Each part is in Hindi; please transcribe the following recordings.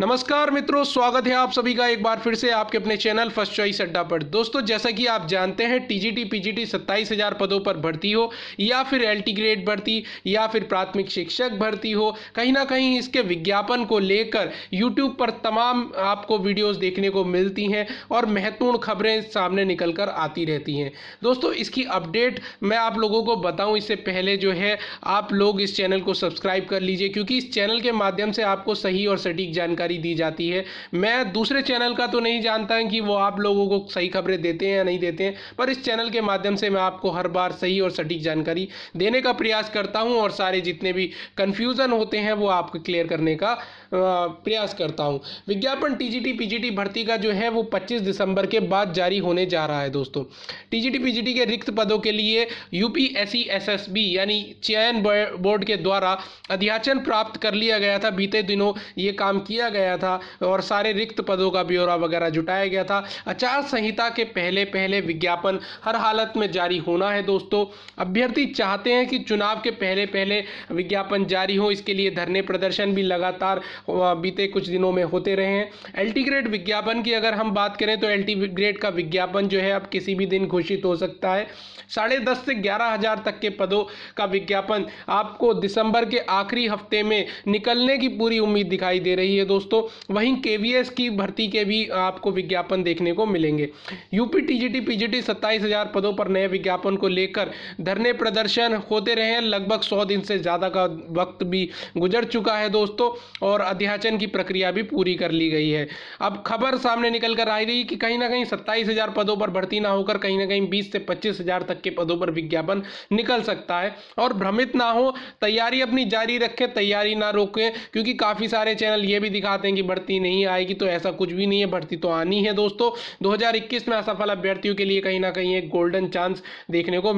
नमस्कार मित्रों स्वागत है आप सभी का एक बार फिर से आपके अपने चैनल फर्स्ट चॉइस अड्डा पर दोस्तों जैसा कि आप जानते हैं टीजीटी पीजीटी सत्ताईस हजार पदों पर भर्ती हो या फिर टी ग्रेड भर्ती या फिर प्राथमिक शिक्षक भर्ती हो कहीं ना कहीं इसके विज्ञापन को लेकर यूट्यूब पर तमाम आपको वीडियोज़ देखने को मिलती हैं और महत्वपूर्ण खबरें सामने निकल कर आती रहती हैं दोस्तों इसकी अपडेट मैं आप लोगों को बताऊँ इससे पहले जो है आप लोग इस चैनल को सब्सक्राइब कर लीजिए क्योंकि इस चैनल के माध्यम से आपको सही और सटीक जानकारी जानकारी दी जाती है मैं दूसरे चैनल का तो नहीं जानता कि वो आप लोगों को सही खबरें देते हैं या नहीं देते हैं पर इस चैनल के माध्यम से मैं आपको हर बार सही और सटीक जानकारी देने का प्रयास करता हूँ और सारे जितने भी कन्फ्यूज़न होते हैं वो आपको क्लियर करने का प्रयास करता हूँ विज्ञापन टीजीटी पीजीटी भर्ती का जो है वो 25 दिसंबर के बाद जारी होने जा रहा है दोस्तों टीजीटी पीजीटी के रिक्त पदों के लिए यूपीएससी एसएसबी यानी चयन बोर्ड के द्वारा अध्याचन प्राप्त कर लिया गया था बीते दिनों ये काम किया गया था और सारे रिक्त पदों का ब्यौरा वगैरह जुटाया गया था आचार संहिता के पहले पहले विज्ञापन हर हालत में जारी होना है दोस्तों अभ्यर्थी चाहते हैं कि चुनाव के पहले पहले विज्ञापन जारी हो इसके लिए धरने प्रदर्शन भी लगातार बीते कुछ दिनों में होते रहे हैं एल्टीग्रेड विज्ञापन की अगर हम बात करें तो एल्टीग्रेड का विज्ञापन जो है अब किसी भी दिन घोषित हो सकता है साढ़े दस से ग्यारह हज़ार तक के पदों का विज्ञापन आपको दिसंबर के आखिरी हफ्ते में निकलने की पूरी उम्मीद दिखाई दे रही है दोस्तों वहीं के की भर्ती के भी आपको विज्ञापन देखने को मिलेंगे यूपी टीजीटी पीजीटी सत्ताईस हजार पदों पर नए विज्ञापन को लेकर धरने प्रदर्शन होते रहे लगभग सौ दिन से ज़्यादा का वक्त भी गुजर चुका है दोस्तों और अध्याचन की प्रक्रिया भी पूरी कर ली गई है अब खबर सामने निकल कर आ रही कि कहीं ना कहीं सत्ताईस हजार पदों पर भर्ती ना होकर कहीं ना कहीं बीस से पच्चीस हजार तक के पदों पर विज्ञापन निकल सकता है और भ्रमित ना हो तैयारी अपनी जारी रखें तैयारी ना रोकें क्योंकि काफ़ी सारे चैनल ये भी दिखाते हैं कि भर्ती नहीं आएगी तो ऐसा कुछ भी नहीं है भर्ती तो आनी है दोस्तों 2021 में असफल अभ्यर्थियों के लिए कहीं ना कहीं एक गोल्डन चांस देखने को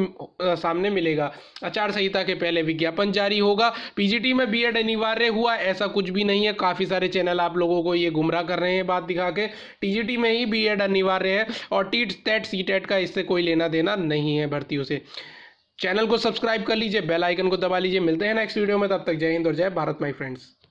सामने मिलेगा आचार संहिता के पहले विज्ञापन जारी होगा पीजीटी में बीएड अनिवार्य हुआ ऐसा कुछ भी नहीं नहीं है काफ़ी सारे चैनल आप लोगों को ये गुमराह कर रहे हैं बात दिखा के टीजीटी में ही बीएड अनिवार्य है और टी टेट सी टेट का इससे कोई लेना देना नहीं है भर्तियों से चैनल को सब्सक्राइब कर लीजिए बेल आइकन को दबा लीजिए मिलते हैं नेक्स्ट वीडियो में तब तक जय हिंद और जय भारत माई फ्रेंड्स